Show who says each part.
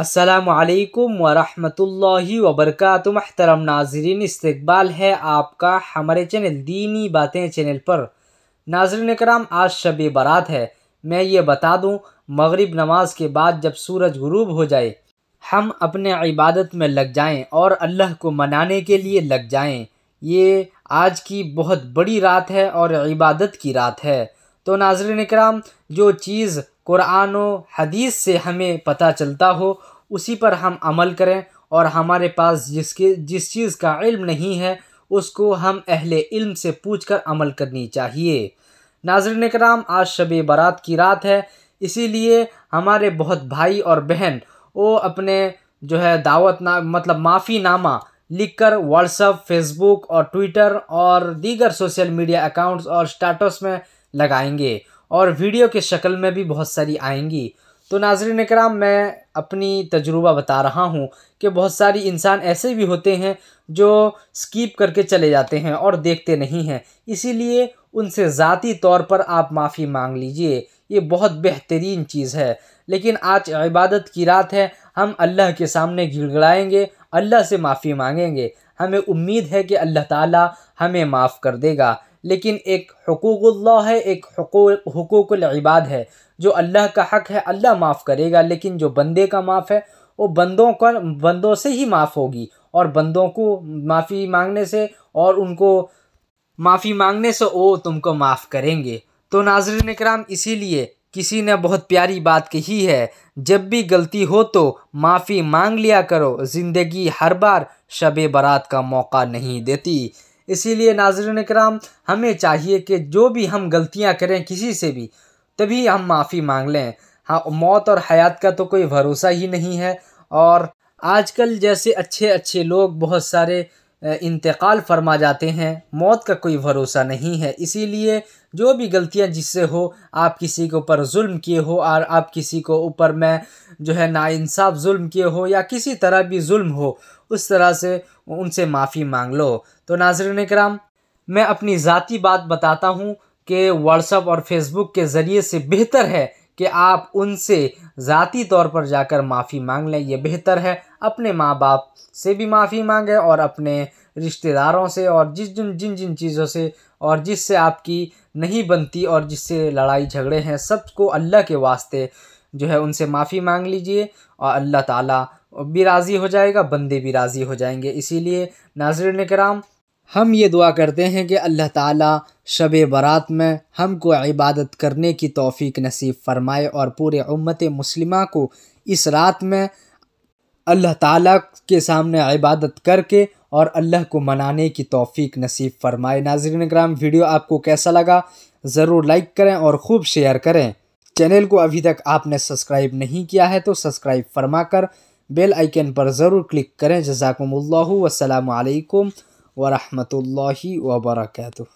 Speaker 1: असलकम वरम वबरक महतरम नाजरीन इस्तबाल है आपका हमारे चैनल दीनी बातें चैनल पर नाजरन कराम आज शब बारात है मैं ये बता दूँ मग़रब नमाज के बाद जब सूरज गुरूब हो जाए हम अपने इबादत में लग जाएँ और अल्लाह को मनाने के लिए लग जाएँ ये आज की बहुत बड़ी रात है और इबादत की रात है तो नाजरन कराम जो चीज़ कुरान हदीस से हमें पता चलता हो उसी पर हम अमल करें और हमारे पास जिसके जिस चीज़ का इल्म नहीं है उसको हम अहले इल्म से पूछ कर अमल करनी चाहिए नाजरन कराम आज शब बारात की रात है इसीलिए हमारे बहुत भाई और बहन वो अपने जो है दावत ना मतलब माफ़ी नामा लिख कर व्हाट्सअप फेसबुक और ट्विटर और दीगर सोशल मीडिया अकाउंट्स और स्टाटस में लगाएंगे और वीडियो के शक्ल में भी बहुत सारी आएंगी तो नाजरन कराम मैं अपनी तजुर्बा बता रहा हूँ कि बहुत सारी इंसान ऐसे भी होते हैं जो स्कीप करके चले जाते हैं और देखते नहीं हैं इसीलिए उनसे ज़ाती तौर पर आप माफ़ी मांग लीजिए ये बहुत बेहतरीन चीज़ है लेकिन आज इबादत की रात है हम अल्लाह के सामने गिड़गड़ाएँगे अल्लाह से माफ़ी मांगेंगे हमें उम्मीद है कि अल्लाह ताला हमें माफ़ कर देगा लेकिन एक हकूक़ल्ला है एक इबाद है जो अल्लाह का हक़ है अल्लाह माफ़ करेगा लेकिन जो बंदे का माफ़ है वो बंदों का बंदों से ही माफ़ होगी और बंदों को माफ़ी मांगने से और उनको माफ़ी मांगने से वो तुमको माफ़ करेंगे तो नाजरन कराम इसीलिए किसी ने बहुत प्यारी बात कही है जब भी गलती हो तो माफ़ी मांग लिया करो ज़िंदगी हर बार शब बारात का मौका नहीं देती इसीलिए नाजरन कराम हमें चाहिए कि जो भी हम गलतियाँ करें किसी से भी तभी हम माफ़ी मांग लें हाँ मौत और हयात का तो कोई भरोसा ही नहीं है और आजकल जैसे अच्छे अच्छे लोग बहुत सारे इंतकाल फरमा जाते हैं मौत का कोई भरोसा नहीं है इसीलिए जो भी गलतियां जिससे हो आप किसी के ऊपर जुल्म किए हो और आप किसी को ऊपर में जो है नाइंसाफ जुल्म किए हो या किसी तरह भी जुल्म हो उस तरह से उनसे माफ़ी मांग लो तो नाजरन कराम मैं अपनी ज़ाती बात बताता हूँ कि व्हाट्सअप और फेसबुक के ज़रिए से बेहतर है कि आप उनसे ज़ाती तौर पर जाकर माफ़ी मांग लें यह बेहतर है अपने माँ बाप से भी माफ़ी मांगें और अपने रिश्तेदारों से और जिस जिन जिन जिन चीज़ों से और जिससे आपकी नहीं बनती और जिससे लड़ाई झगड़े हैं सबको अल्लाह के वास्ते जो है उनसे माफ़ी मांग लीजिए और अल्लाह ताला भी राज़ी हो जाएगा बंदे भी राज़ी हो जाएंगे इसीलिए नाजरन कराम हम ये दुआ करते हैं कि अल्लाह ताला शब बारात में हमको इबादत करने की तौफीक नसीब फरमाए और पूरे उम्मत मुस्लिमा को इस रात में अल्लाह ताला के सामने इबादत करके और अल्लाह को मनाने की तौफीक नसीब फरमाए नाजरन कराम वीडियो आपको कैसा लगा ज़रूर लाइक करें और ख़ूब शेयर करें चैनल को अभी तक आपने सब्सक्राइब नहीं किया है तो सब्सक्राइब फरमा कर बेल आइकन पर ज़रूर क्लिक करें जजाकम्ला वसलम ورحمة الله وبركاته